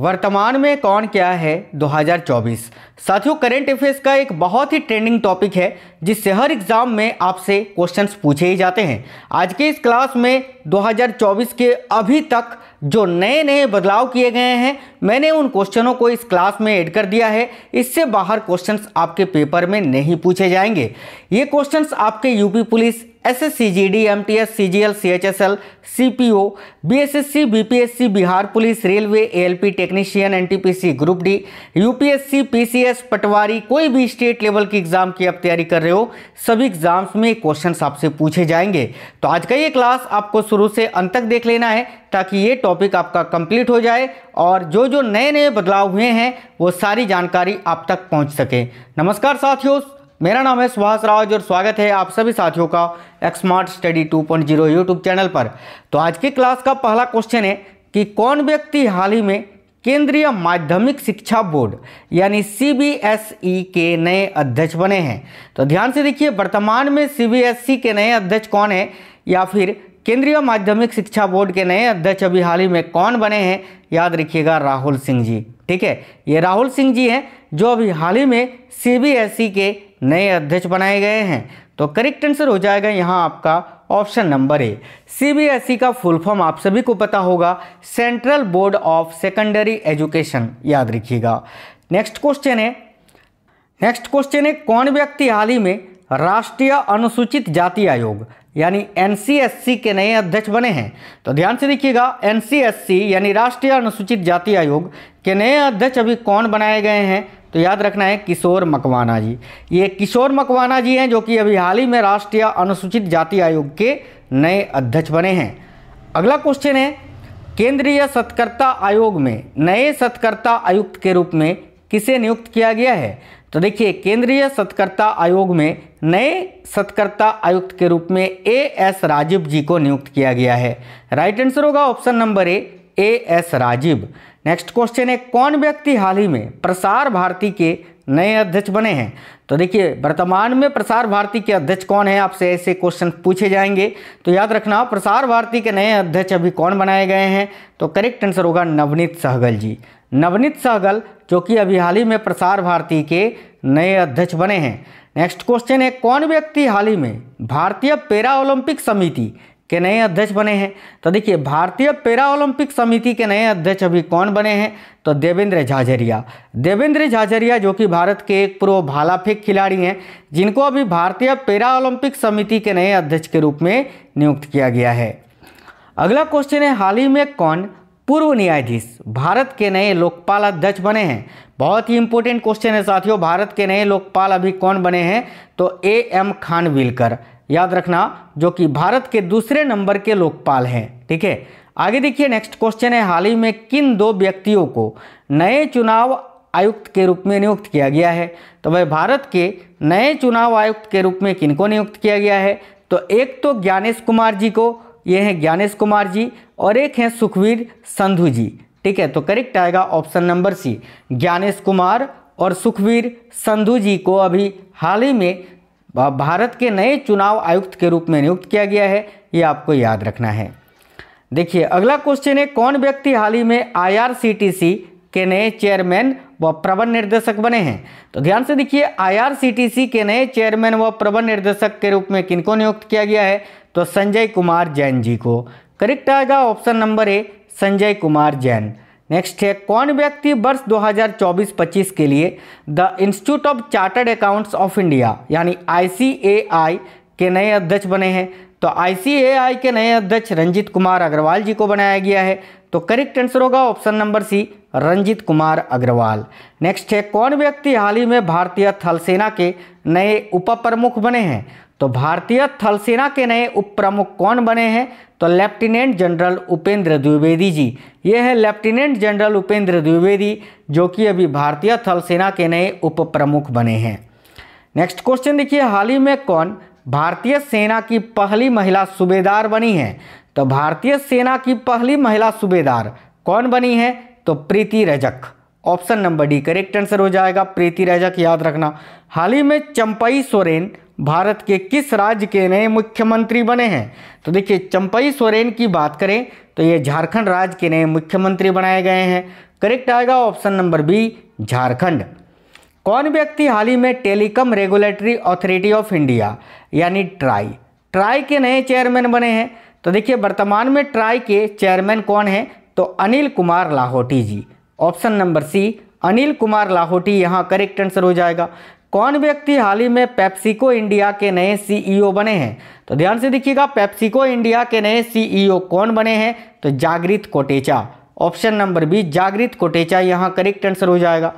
वर्तमान में कौन क्या है 2024 साथियों करेंट अफेयर्स का एक बहुत ही ट्रेंडिंग टॉपिक है जिससे हर एग्जाम में आपसे क्वेश्चंस पूछे ही जाते हैं आज के इस क्लास में 2024 के अभी तक जो नए नए बदलाव किए गए हैं मैंने उन क्वेश्चनों को इस क्लास में ऐड कर दिया है इससे बाहर क्वेश्चंस आपके पेपर में नहीं पूछे जाएंगे ये क्वेश्चंस आपके UP police S S C G D M T S C G L C H S L C P O B S S C B P S C Bihar police railway A L P technician N T P C group D U P S C P C S patwari कोई भी state level की exam की आप तैयारी कर रहे हो सभी एग्ज़ाम्स में क्वेश्चन आपसे पूछे जाएंगे तो आज का ये क्लास आपको शुरू से अंत तक देख लेना है ताकि ये टॉपिक आपका कंप्लीट हो जाए और जो जो नए नए बदलाव हुए हैं वो सारी जानकारी आप तक पहुंच सके नमस्कार साथियों मेरा नाम है सुहास राज और स्वागत है आप सभी साथियों का एक्समार्ट स्टडी 2.0 यूट्यूब चैनल पर तो आज की क्लास का पहला क्वेश्चन है कि कौन व्यक्ति हाल ही में केंद्रीय माध्यमिक शिक्षा बोर्ड यानी ई e के नए अध्यक्ष बने हैं तो ध्यान से देखिए वर्तमान में ई e के नए अध्यक्ष कौन है या फिर केंद्रीय माध्यमिक शिक्षा बोर्ड के नए अध्यक्ष अभी हाल ही में कौन बने हैं याद रखिएगा राहुल सिंह जी ठीक है ये राहुल सिंह जी हैं जो अभी हाल ही में ई e के नए अध्यक्ष बनाए गए हैं तो करेक्ट आंसर हो जाएगा यहाँ आपका ऑप्शन नंबर ए सीबीएसई का फुल फॉर्म आप सभी को पता होगा central board of secondary education याद रखिएगा नेक्स्ट क्वेश्चन है नेक्स्ट क्वेश्चन है कौन व्यक्ति हाल ही में राष्ट्रीय अनुसूचित जाति आयोग यानी एन के नए अध्यक्ष बने हैं तो ध्यान से देखिएगा एन यानी राष्ट्रीय अनुसूचित जाति आयोग के नए अध्यक्ष अभी कौन बनाए गए हैं तो याद रखना है किशोर मकवाना जी ये किशोर मकवाना जी हैं जो कि अभी हाल ही में राष्ट्रीय अनुसूचित जाति आयोग के नए अध्यक्ष बने हैं अगला क्वेश्चन है केंद्रीय सतकर्ता आयोग में नए सतकर्ता आयुक्त के रूप में किसे नियुक्त किया गया है तो देखिए केंद्रीय सतकर्ता आयोग में नए सतकर्ता आयुक्त के रूप में ए एस राजीव जी को नियुक्त किया गया है राइट आंसर होगा option number A A S Rajiv next question है कौन व्यक्ति हाल ही में प्रसार भारती के नए अध्यक्ष बने हैं तो देखिए वर्तमान में प्रसार भारती के अध्यक्ष कौन है आपसे ऐसे क्वेश्चन पूछे जाएंगे तो याद रखना प्रसार भारती के नए अध्यक्ष अभी कौन बनाए गए हैं तो करेक्ट आंसर होगा नवनीत सहगल जी नवनीत सहगल जो कि अभी हाल ही में प्रसार भारती के नए अध्यक्ष बने हैं नेक्स्ट क्वेश्चन है कौन व्यक्ति हाल ही में भारतीय पैरा ओलंपिक समिति के नए अध्यक्ष बने हैं तो देखिए भारतीय पैरा ओलंपिक समिति के नए अध्यक्ष अभी कौन बने हैं तो देवेंद्र झाझरिया देवेंद्र झाझरिया जो कि भारत के एक पूर्व भाला फेंक खिलाड़ी हैं जिनको अभी भारतीय पैरा ओलंपिक समिति के नए अध्यक्ष के रूप में नियुक्त किया गया है अगला क्वेश्चन है हाल ही में कौन पूर्व न्यायाधीश भारत के नए लोकपाल अध्यक्ष बने हैं बहुत ही इंपॉर्टेंट क्वेश्चन है साथियों भारत के नए लोकपाल अभी कौन बने हैं तो ए एम खानविलकर याद रखना जो कि भारत के दूसरे नंबर के लोकपाल हैं ठीक है आगे देखिए नेक्स्ट क्वेश्चन है हाल ही में किन दो व्यक्तियों को नए चुनाव आयुक्त के रूप में नियुक्त किया गया है तो भाई भारत के नए चुनाव आयुक्त के रूप में किनको नियुक्त किया गया है तो एक तो ज्ञानेश कुमार जी को ये हैं ज्ञानेश कुमार जी और एक हैं सुखवीर संधु जी ठीक है तो करेक्ट आएगा option number C Gyanesh Kumar और सुखवीर संधु जी को अभी हाल ही में भारत के नए चुनाव आयुक्त के रूप में नियुक्त किया गया है ये आपको याद रखना है देखिए अगला क्वेश्चन है कौन व्यक्ति हाल ही में आईआरसीटीसी के नए चेयरमैन व प्रबंध निर्देशक बने हैं तो ध्यान से देखिए आईआरसीटीसी के नए चेयरमैन व प्रबंध निर्देशक के रूप में किनको नियुक्त किया गया है तो संजय कुमार जैन जी को करेक्ट आएगा option number A Sanjay Kumar Jain next है कौन व्यक्ति वर्ष 2024-25 के लिए the institute of chartered accountants of India यानी आई के नए अध्यक्ष बने हैं तो आई के नए अध्यक्ष रंजीत कुमार अग्रवाल जी को बनाया गया है तो करेक्ट आंसर होगा option number C Ranjit Kumar Agarwal next है कौन व्यक्ति हाल ही में भारतीय थल सेना के नए उप प्रमुख बने हैं तो भारतीय थल सेना के नए उप प्रमुख कौन बने हैं तो लेफ्टिनेंट जनरल उपेंद्र द्विवेदी जी ये है लेफ्टिनेंट जनरल उपेंद्र द्विवेदी जो कि अभी भारतीय थल सेना के नए उप प्रमुख बने हैं नेक्स्ट क्वेश्चन देखिए हाल ही में कौन भारतीय सेना की पहली महिला सूबेदार बनी है तो भारतीय सेना की पहली महिला सूबेदार कौन बनी है तो Preeti Rajak option number D correct answer हो जाएगा प्रीति रजक याद रखना हाल ही में चंपई सोरेन भारत के किस राज्य के नए मुख्यमंत्री बने हैं तो देखिए चंपई सोरेन की बात करें तो ये झारखंड राज्य के नए मुख्यमंत्री बनाए गए हैं करेक्ट आएगा ऑप्शन नंबर बी झारखंड कौन व्यक्ति हाल ही में telecom regulatory authority of India यानी ट्राई ट्राई के नए चेयरमैन बने हैं तो देखिए वर्तमान में ट्राई के चेयरमैन कौन है तो Anil Kumar Lahoti ji option number C Anil Kumar Lahoti यहाँ करेक्ट आंसर हो जाएगा कौन व्यक्ति हाल ही में पेप्सिको इंडिया के नए सीईओ e बने हैं तो ध्यान से देखिएगा पेप्सिको इंडिया के नए सीईओ e कौन बने हैं तो जागृत कोटेचा ऑप्शन नंबर बी जागृत कोटेचा यहाँ करेक्ट आंसर हो जाएगा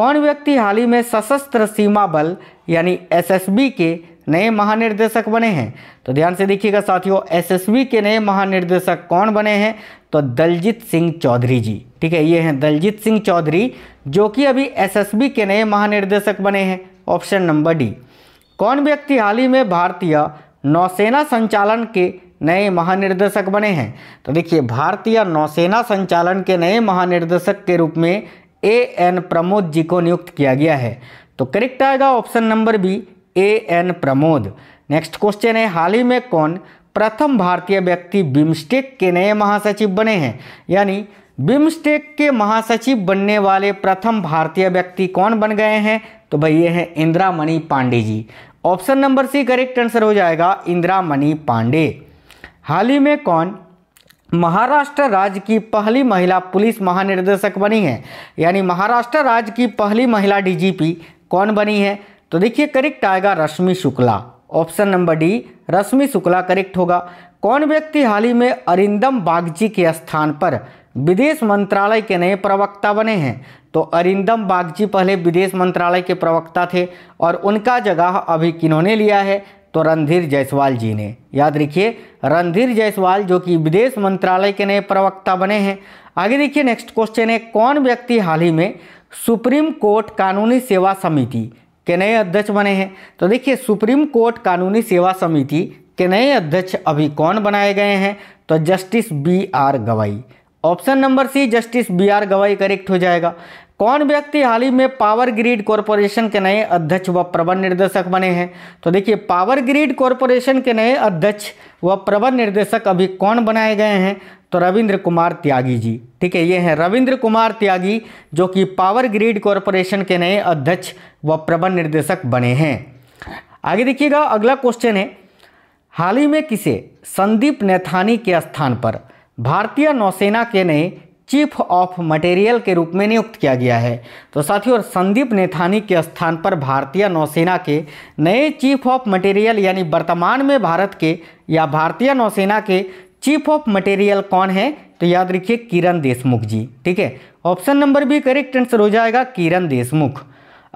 कौन व्यक्ति हाल ही में सशस्त्र सीमा बल यानी एसएसबी के नए महानिर्देशक बने हैं तो ध्यान से देखिएगा साथियों एसएसबी के नए महानिर्देशक कौन बने हैं तो दलजीत सिंह चौधरी जी ठीक है ये हैं दलजीत सिंह चौधरी जो कि अभी एसएसबी के नए महानिर्देशक बने हैं ऑप्शन नंबर डी कौन व्यक्ति हाल ही में भारतीय नौसेना संचालन के नए महानिर्देशक बने हैं तो देखिए भारतीय नौसेना संचालन के नए महानिर्देशक के रूप में ए एन प्रमोद जी को नियुक्त किया गया है तो करेक्ट आएगा option number B A N Pramod next question है हाल ही में कौन प्रथम भारतीय व्यक्ति बिम्स्टेक के नए महासचिव बने हैं यानी बिम्स्टेक के महासचिव बनने वाले प्रथम भारतीय व्यक्ति कौन बन गए हैं तो भाई ये हैं Indira Mani Pandey ji option number C correct answer हो जाएगा इंदिरा मणि पांडे हाल ही में कौन महाराष्ट्र राज्य की पहली महिला पुलिस महानिर्देशक बनी है यानी महाराष्ट्र राज्य की पहली महिला डीजीपी कौन बनी है तो देखिए करेक्ट आएगा Rashmi Shukla option number D Rashmi Shukla correct होगा कौन व्यक्ति हाल ही में अरिंदम बागजी के स्थान पर विदेश मंत्रालय के नए प्रवक्ता बने हैं तो अरिंदम बागजी पहले विदेश मंत्रालय के प्रवक्ता थे और उनका जगह अभी किन्होंने लिया है तो रणधीर जायसवाल जी ने याद रखिए रणधीर जायसवाल जो कि विदेश मंत्रालय के नए प्रवक्ता बने हैं आगे देखिए नेक्स्ट क्वेश्चन है कौन व्यक्ति हाल ही में सुप्रीम कोर्ट कानूनी सेवा समिति के नए अध्यक्ष बने हैं तो देखिए सुप्रीम कोर्ट कानूनी सेवा समिति के नए अध्यक्ष अभी कौन बनाए गए हैं तो justice B R Gavai option number C justice B R Gavai correct हो जाएगा कौन व्यक्ति हाल ही में पावर ग्रिड कॉरपोरेशन के नए अध्यक्ष व प्रबंध निर्देशक बने हैं तो देखिए पावर ग्रिड कॉरपोरेशन के नए अध्यक्ष व प्रबंध निर्देशक अभी कौन बनाए गए हैं तो रविंद्र कुमार त्यागी जी ठीक है ये हैं रविंद्र कुमार त्यागी जो कि पावर ग्रिड कॉरपोरेशन के नए अध्यक्ष व प्रबंध निर्देशक बने हैं आगे देखिएगा अगला क्वेश्चन है हाल ही में किसे संदीप नेथानी के स्थान पर भारतीय नौसेना के नए चीफ ऑफ मटेरियल के रूप में नियुक्त किया गया है तो साथियों संदीप नेथानी के स्थान पर भारतीय नौसेना के नए चीफ ऑफ मटेरियल यानी वर्तमान में भारत के या भारतीय नौसेना के चीफ ऑफ मटेरियल कौन है तो याद रखिए किरण देशमुख जी ठीक है option number B correct answer हो जाएगा किरण देशमुख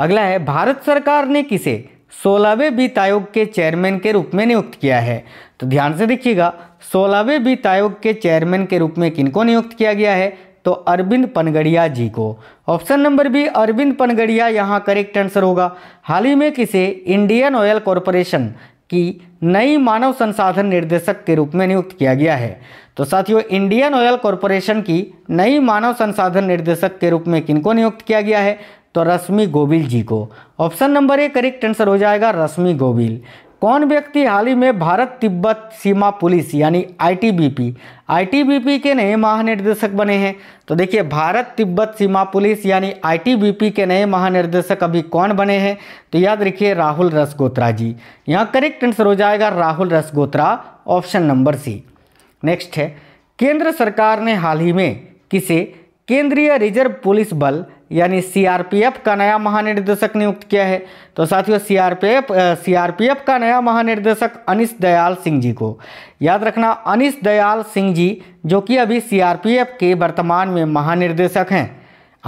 अगला है भारत सरकार ने किसे सोलहवें वित्त आयोग के चेयरमैन के रूप में नियुक्त किया है तो ध्यान से देखिएगा सोलहवें वित्त आयोग के चेयरमैन के रूप में किनको नियुक्त किया गया है तो अरविंद पनगड़िया जी को option number B Arvind Panagariya यहाँ करेक्ट आंसर होगा हाल ही में किसे इंडियन ऑयल कॉरपोरेशन की नई मानव संसाधन निर्देशक के रूप में नियुक्त किया गया है तो साथियों इंडियन ऑयल कॉरपोरेशन की नई मानव संसाधन निर्देशक के रूप में किनको नियुक्त किया गया है तो रश्मि गोविल जी को option number A correct answer हो जाएगा रश्मि गोविल कौन व्यक्ति हाल ही में भारत तिब्बत सीमा पुलिस यानी आईटीबीपी आईटीबीपी के नए महानिर्देशक बने हैं तो देखिए भारत तिब्बत सीमा पुलिस यानी आईटीबीपी के नए महानिर्देशक अभी कौन बने हैं तो याद रखिए राहुल रसगोत्रा जी यहाँ करेक्ट आंसर हो जाएगा Rahul Rasgotra option number C next है केंद्र सरकार ने हाल ही में किसे केंद्रीय रिजर्व पुलिस बल यानी सीआरपीएफ का नया महानिर्देशक नियुक्त किया है तो साथियों सीआरपीएफ सीआरपीएफ का नया महानिर्देशक अनिश दयाल सिंह जी को याद रखना अनिश दयाल सिंह जी जो कि अभी सीआरपीएफ के वर्तमान में महानिर्देशक हैं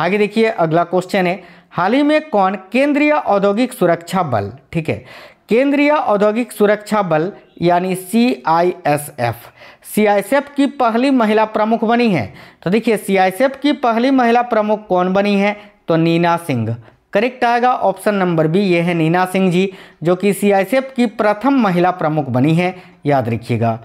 आगे देखिए अगला क्वेश्चन है हाल ही में कौन केंद्रीय औद्योगिक सुरक्षा बल ठीक है केंद्रीय औद्योगिक सुरक्षा बल यानी C I S F C I S F की पहली महिला प्रमुख बनी है तो देखिए सी आई एस एफ की पहली महिला प्रमुख कौन बनी है तो नीना सिंह करेक्ट आएगा ऑप्शन नंबर बी ये है नीना सिंह जी जो कि सी आई एस एफ की प्रथम महिला प्रमुख बनी है याद रखिएगा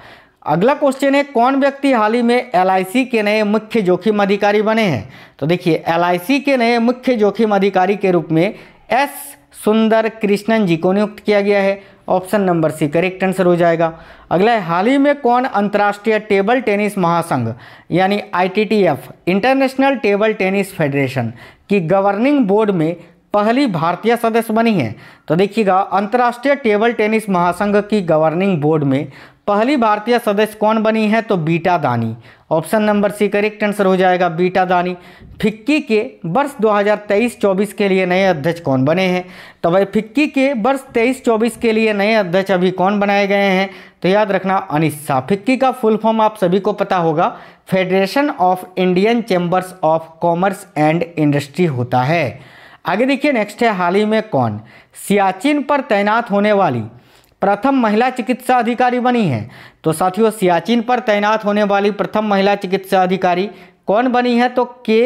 अगला क्वेश्चन है कौन व्यक्ति हाल ही में सी के नए मुख्य जोखिम अधिकारी बने हैं तो देखिए सी के नए मुख्य जोखिम अधिकारी के रूप में एस सुंदर कृष्णन जी को नियुक्त किया गया है option number C correct answer हो जाएगा अगला है हाल ही में कौन अंतर्राष्ट्रीय टेबल टेनिस महासंघ यानी ITTF international table tennis federation की गवर्निंग बोर्ड में पहली भारतीय सदस्य बनी है तो देखिएगा अंतर्राष्ट्रीय टेबल टेनिस महासंघ की गवर्निंग बोर्ड में पहली भारतीय सदस्य कौन बनी है तो Vita Dani option number C correct answer हो जाएगा बीटा दानी फिक्की के वर्ष 2023-24 के लिए नए अध्यक्ष कौन बने हैं तो भाई फिक्की के वर्ष 23-24 के लिए नए अध्यक्ष अभी कौन बनाए गए हैं तो याद रखना अनिशा फिक्की का फुल फॉर्म आप सभी को पता होगा federation of Indian chambers of commerce and industry होता है आगे देखिए नेक्स्ट है हाल ही में कौन सियाचिन पर तैनात होने वाली प्रथम महिला चिकित्सा अधिकारी बनी है तो साथियों सियाचिन पर तैनात होने वाली प्रथम महिला चिकित्सा अधिकारी कौन बनी है तो के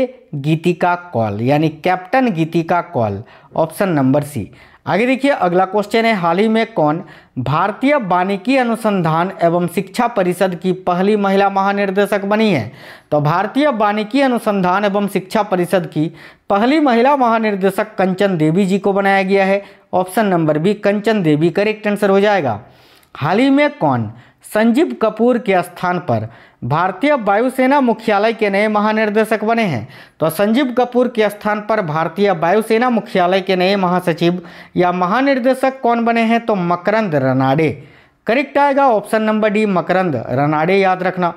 गीतिका कॉल यानी captain Geetika Koul option number C आगे देखिए अगला क्वेश्चन है हाल ही में कौन भारतीय वानिकी अनुसंधान एवं शिक्षा परिषद की पहली महिला महानिर्देशक बनी है तो भारतीय वानिकी अनुसंधान एवं शिक्षा परिषद की पहली महिला महानिर्देशक कंचन देवी जी को बनाया गया है option number B Kanchan Devi correct answer हो जाएगा हाल ही में कौन संजीव कपूर के स्थान पर भारतीय वायुसेना मुख्यालय के नए महानिर्देशक बने हैं तो संजीव कपूर के स्थान पर भारतीय वायुसेना मुख्यालय के नए महासचिव या महानिर्देशक कौन बने हैं तो मकरंद रनाडे करेक्ट आएगा option number D Makarand Ranade याद रखना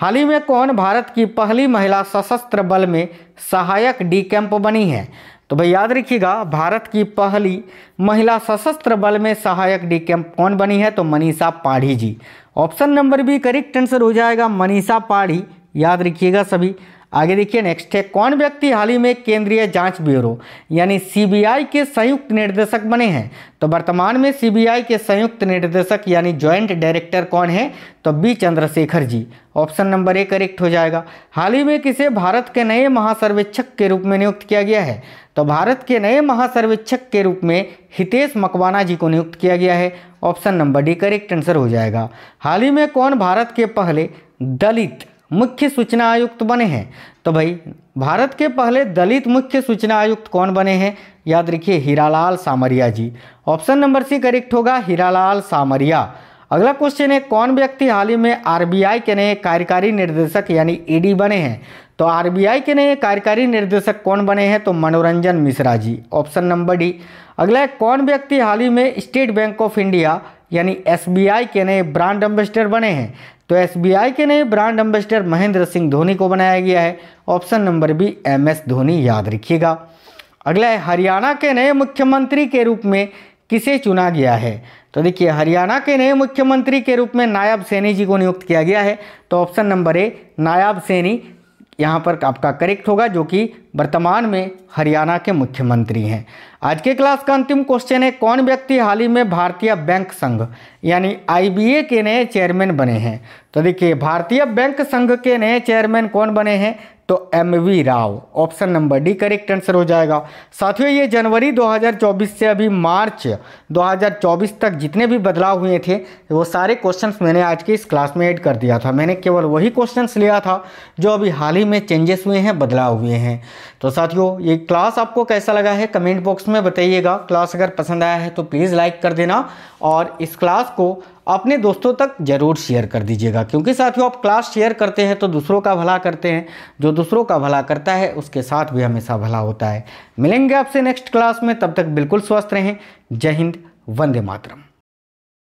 हाल ही में कौन भारत की पहली महिला सशस्त्र बल में सहायक डी कैंप बनी है तो भाई याद रखिएगा भारत की पहली महिला सशस्त्र बल में सहायक डी कैंप कौन बनी है तो Manisha Padhi ji option number B correct answer हो जाएगा मनीषा पाढ़ी याद रखिएगा सभी आगे देखिए नेक्स्ट है कौन व्यक्ति हाल ही में केंद्रीय जांच ब्यूरो यानी सीबीआई के संयुक्त निर्देशक बने हैं तो वर्तमान में सीबीआई के संयुक्त निर्देशक यानी ज्वाइंट डायरेक्टर कौन है तो B Chandrashekhar ji option number A correct हो जाएगा हाल ही में किसे भारत के नए महासर्वेक्षक के रूप में नियुक्त किया गया है तो भारत के नए महासर्वेक्षक के रूप में हितेश मकवाना जी को नियुक्त किया गया है option number D correct answer हो जाएगा हाल ही में कौन भारत के पहले दलित मुख्य सूचना आयुक्त बने हैं तो भाई भारत के पहले दलित मुख्य सूचना आयुक्त कौन बने हैं याद रखिए Hiralal Samariya ji option number C correct होगा हीरालाल सामरिया अगला क्वेश्चन है कौन व्यक्ति हाल ही में आरबीआई के नए कार्यकारी निर्देशक यानी ईडी बने हैं तो आरबीआई के नए कार्यकारी निर्देशक कौन बने हैं तो Manoranjan Mishra ji option number D अगला है कौन व्यक्ति हाल ही में स्टेट बैंक ऑफ इंडिया यानी एसबीआई के नए ब्रांड एम्बेसडर बने हैं तो एसबीआई के नए ब्रांड एम्बेसडर महेंद्र सिंह धोनी को बनाया गया है option number B M S Dhoni याद रखिएगा अगला है हरियाणा के नए मुख्यमंत्री के रूप में किसे चुना गया है तो देखिए हरियाणा के नए मुख्यमंत्री के रूप में नायब सैनी जी को नियुक्त किया गया है तो ऑप्शन नंबर ए नायब सैनी यहाँ पर आपका करेक्ट होगा जो कि वर्तमान में हरियाणा के मुख्यमंत्री हैं आज के क्लास का अंतिम क्वेश्चन है कौन व्यक्ति हाल ही में भारतीय बैंक संघ यानी आईबीए के नए चेयरमैन बने हैं तो देखिए भारतीय बैंक संघ के नए चेयरमैन कौन बने हैं तो M V Rao option number D correct answer हो जाएगा साथियों ये जनवरी 2024 से अभी मार्च 2024 तक जितने भी बदलाव हुए थे वो सारे क्वेश्चंस मैंने आज की इस क्लास में ऐड कर दिया था मैंने केवल वही क्वेश्चंस लिया था जो अभी हाल ही में चेंजेस हुए हैं बदलाव हुए हैं तो साथियों ये क्लास आपको कैसा लगा है कमेंट बॉक्स में बताइएगा क्लास अगर पसंद आया है तो प्लीज़ लाइक कर देना और इस क्लास को अपने दोस्तों तक ज़रूर शेयर कर दीजिएगा क्योंकि साथियों आप क्लास शेयर करते हैं तो दूसरों का भला करते हैं जो दूसरों का भला करता है उसके साथ भी हमेशा भला होता है मिलेंगे आपसे नेक्स्ट क्लास में तब तक बिल्कुल स्वस्थ रहें जय हिंद वंदे मातरम